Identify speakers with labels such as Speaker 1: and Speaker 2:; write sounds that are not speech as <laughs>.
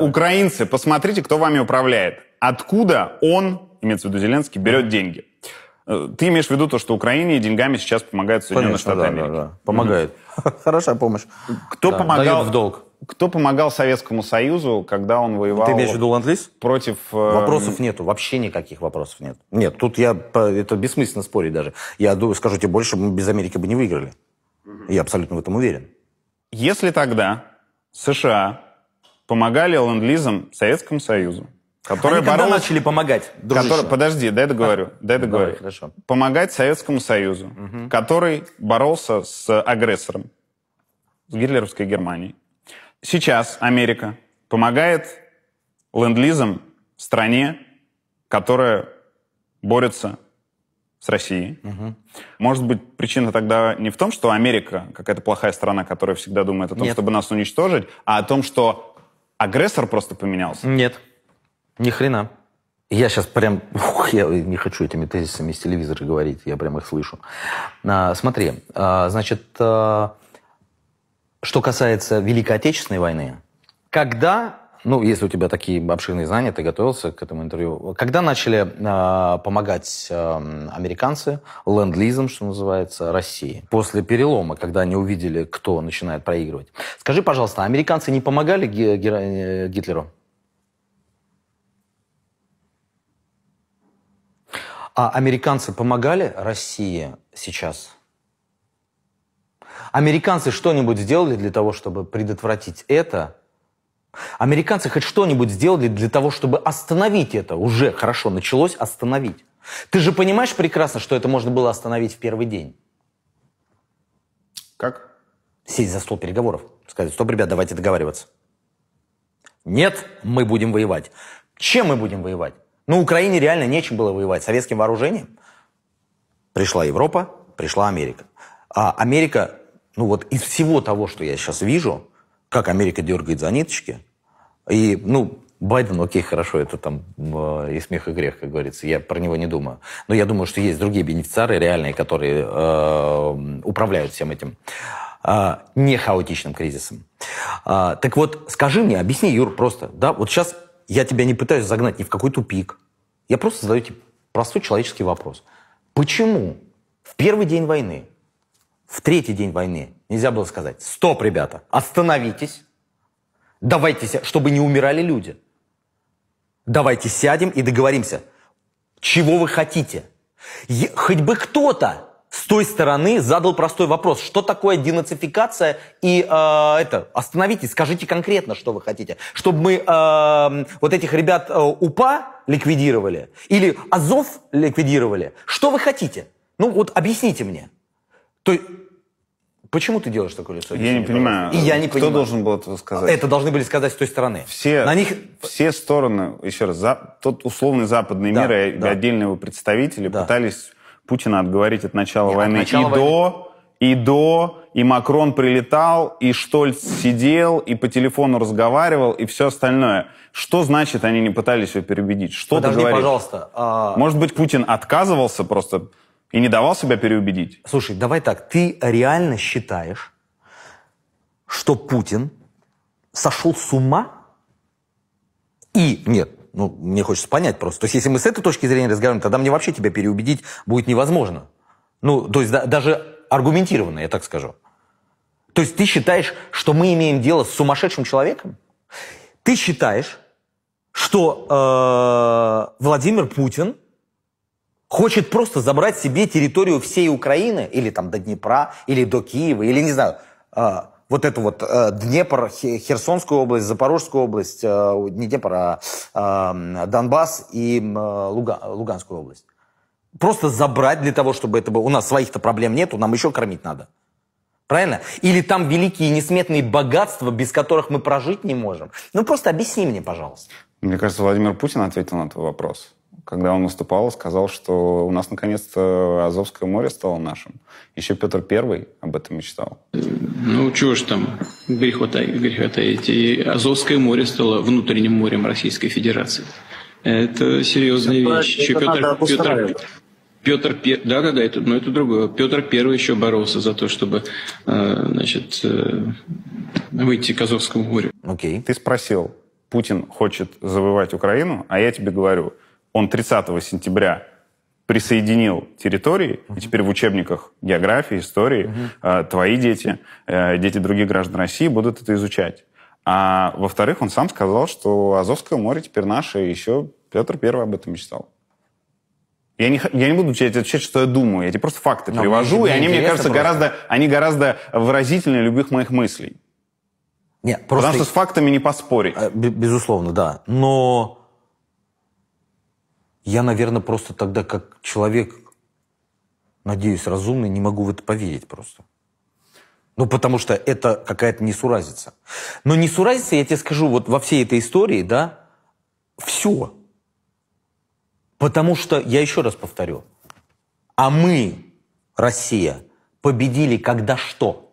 Speaker 1: Украинцы, посмотрите, кто вами управляет. Откуда он, имеется в виду Зеленский, берет деньги? Э, ты имеешь в виду то, что Украине деньгами сейчас помогают Соединенные Конечно, Штаты да, Америки? Да, да. Помогает. <laughs> Хорошая помощь. Кто да, помогал в долг? Кто помогал Советскому Союзу, когда он воевал? Ты имеешь в виду ленд Против... Э... Вопросов нету, вообще никаких вопросов нет.
Speaker 2: Нет, тут я... Это бессмысленно спорить даже. Я скажу тебе больше, мы без Америки бы не выиграли.
Speaker 1: Я абсолютно в этом уверен. Если тогда США помогали ленд-лизам Советскому Союзу. Которая Они боролась... когда начали помогать, дружище? Который... Подожди, дай договорю. А? Дай договорю. Давай, хорошо. Помогать Советскому Союзу, угу. который боролся с агрессором, с гитлеровской Германией. Сейчас Америка помогает ленд-лизам стране, которая борется с Россией. Угу. Может быть, причина тогда не в том, что Америка какая-то плохая страна, которая всегда думает о том, Нет. чтобы нас уничтожить, а о том, что агрессор просто поменялся? Нет. Ни хрена. Я сейчас прям... Ух, я не хочу
Speaker 2: этими тезисами из телевизора говорить, я прям их слышу. А, смотри, а, значит, а, что касается Великой Отечественной войны, когда ну, если у тебя такие обширные знания, ты готовился к этому интервью. Когда начали э, помогать э, американцы, ленд-лизом, что называется, России? После перелома, когда они увидели, кто начинает проигрывать. Скажи, пожалуйста, а американцы не помогали э, Гитлеру? А американцы помогали России сейчас? Американцы что-нибудь сделали для того, чтобы предотвратить это – Американцы хоть что-нибудь сделали для того, чтобы остановить это. Уже хорошо началось остановить. Ты же понимаешь прекрасно, что это можно было остановить в первый день. Как? Сесть за стол переговоров. Сказать, стоп, ребят, давайте договариваться. Нет, мы будем воевать. Чем мы будем воевать? Ну, Украине реально нечем было воевать. Советским вооружением пришла Европа, пришла Америка. А Америка, ну вот из всего того, что я сейчас вижу, как Америка дергает за ниточки. И, ну, Байден, окей, хорошо, это там э, и смех, и грех, как говорится, я про него не думаю. Но я думаю, что есть другие бенефициары реальные, которые э, управляют всем этим э, не хаотичным кризисом. Э, так вот, скажи мне, объясни, Юр, просто, да, вот сейчас я тебя не пытаюсь загнать ни в какой тупик, я просто задаю тебе простой человеческий вопрос. Почему в первый день войны в третий день войны нельзя было сказать, стоп, ребята, остановитесь, давайте, чтобы не умирали люди. Давайте сядем и договоримся, чего вы хотите. Е хоть бы кто-то с той стороны задал простой вопрос, что такое денацификация и э, это, остановитесь, скажите конкретно, что вы хотите, чтобы мы э, вот этих ребят э, УПА ликвидировали или Азов ликвидировали, что вы хотите? Ну вот объясните мне. То есть, Почему ты делаешь такое лицо? Я не, понимаю. И я не Кто понимаю. должен был
Speaker 1: это сказать? Это
Speaker 2: должны были сказать с той стороны.
Speaker 1: Все, На них... все стороны, еще раз, за, тот условный западный да, мир и отдельные его представители да. пытались Путина отговорить от начала Нет, войны. От начала и войны. до, и до, и Макрон прилетал, и Штольц сидел, и по телефону разговаривал, и все остальное. Что значит, они не пытались его переубедить? Что Подожди, ты говоришь? пожалуйста.
Speaker 2: А... Может
Speaker 1: быть, Путин отказывался просто и не давал себя переубедить. Слушай, давай так, ты реально считаешь,
Speaker 2: что Путин сошел с ума? И, нет, ну, мне хочется понять просто. То есть, если мы с этой точки зрения разговариваем, тогда мне вообще тебя переубедить будет невозможно. Ну, то есть, да, даже аргументированно, я так скажу. То есть, ты считаешь, что мы имеем дело с сумасшедшим человеком? Ты считаешь, что э, Владимир Путин хочет просто забрать себе территорию всей Украины, или там до Днепра, или до Киева, или не знаю, э, вот эту вот э, Днепр, Херсонскую область, Запорожскую область, э, не Днепр, а э, Донбасс и э, Луга, Луганскую область. Просто забрать для того, чтобы это было. У нас своих-то проблем нету, нам еще кормить надо. Правильно? Или там великие несметные богатства, без которых мы прожить не можем. Ну просто объясни мне, пожалуйста.
Speaker 1: Мне кажется, Владимир Путин ответил на твой вопрос когда он выступал, сказал, что у нас наконец-то Азовское море стало нашим. Еще Петр Первый об этом мечтал. Ну, чего ж там, грех вот эти. Азовское море стало внутренним морем Российской Федерации. Это серьезная это, вещь. Это еще Петр, Петр, Петр Первый, да, да, да, это, но это другое. Петр Первый еще боролся за то, чтобы, э, значит, э, выйти к Азовскому морю. Окей. Ты спросил, Путин хочет завоевать Украину, а я тебе говорю, он 30 сентября присоединил территории, uh-huh. и теперь в учебниках географии, истории uh-huh. твои дети, э, дети других граждан России будут это изучать. А во-вторых, он сам сказал, что Азовское море теперь наше, и еще Петр Первый об этом мечтал. Я не, я не буду тебе отвечать, что я думаю. Я тебе просто факты Но привожу, и они, мне кажется, просто. гораздо, они гораздо выразительнее любых моих мыслей. Нет, просто... Потому что с фактами не поспорить. Э, безусловно, да.
Speaker 2: Но я, наверное, просто тогда как человек, надеюсь, разумный, не могу в это поверить просто. Ну, потому что это какая-то несуразица. Но несуразица, я тебе скажу, вот во всей этой истории, да, все. Потому что, я еще раз повторю, а мы, Россия, победили когда что?